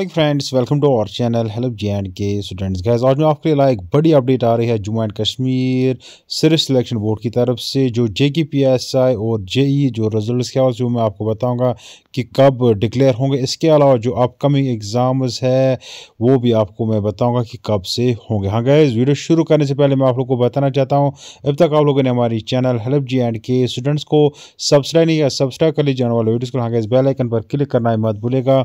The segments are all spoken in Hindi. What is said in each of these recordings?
friends welcome to our channel help J and K students guys आज मैं आपके लिए लाए एक बड़ी अपडेट आ रही है Jammu and Kashmir Service Selection Board की तरफ से जो जे की पी एस आई और जे ई e जो रिजल्ट के हवाले से मैं आपको बताऊंगा कि कब डिक्लेयर होंगे इसके अलावा जो अपकमिंग एग्ज़ाम्स है वो भी आपको मैं बताऊँगा कि कब से होंगे हाँ गैस वीडियो शुरू करने से पहले मैं आप लोग को बताना चाहता हूँ अब तक आप लोगों ने हमारी channel help J and K students को सब्सक्राइब नहीं किया सब्सक्राइब कर लीजिए जाने वाले वीडियोज़ को हाँ गैस बेलाइकन पर क्लिक करना मत भूलेगा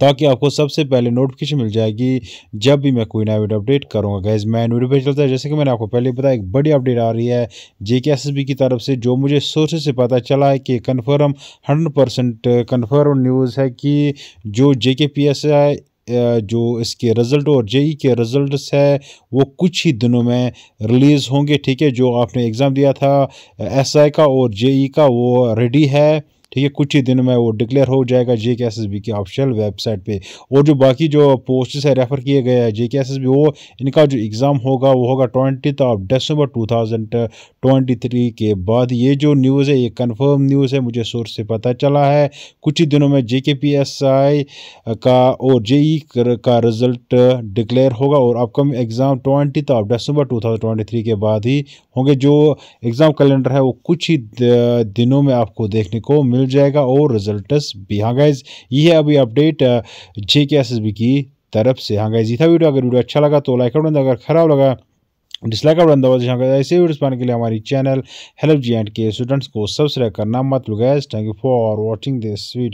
ताकि आपको सबसे पहले नोटिफिकेशन मिल जाएगी जब भी मैं कोई नया वीडियो अपडेट करूँगा गैज़ मैं वीडियो पे चलता है जैसे कि मैंने आपको पहले बताया एक बड़ी अपडेट आ रही है जे के एस एस बी की तरफ से जो मुझे सोर्सेज से पता चला है कि confirm hundred percent confirm news है कि जो जे के पी एस है जो इसके रिज़ल्ट और जेई e के रिज़ल्ट है वो कुछ ही दिनों में रिलीज़ होंगे ठीक है जो आपने एग्ज़ाम दिया था एस आई का और जेई e का वो रेडी है ठीक है कुछ ही दिनों में वो डिक्लेयर हो जाएगा J K S S B की ऑफिशियल वेबसाइट पे और जो बाकी जो पोस्ट है रेफ़र किए गए हैं जे के एस एस बी वो इनका जो एग्ज़ाम होगा वो होगा twenty of December two thousand twenty three के बाद ये जो न्यूज़ है ये कन्फर्म न्यूज़ है मुझे सोर्स से पता चला है कुछ ही दिनों में जे के पी एस आई का और जे ई e का रिज़ल्ट डिक्लेयर होगा और upcoming exam twenty of December two thousand twenty three के बाद ही होंगे जो एग्ज़ाम कैलेंडर है वो कुछ ही दिनों में आपको देखने को मिल मिल जाएगा और रिजल्टस भी हाँ गाइज़ ये है अभी अपडेट जे के एस एस बी की तरफ से हाँ गाइज़ ये था वीडियो अगर वीडियो अच्छा लगा तो लाइक आउट अगर खराब लगा डिसलाइक का और अंदाज ऐसे वीडियोस पाने के लिए हमारी channel help G and K students को सब्सक्राइब करना मत लो guys thank you for watching this video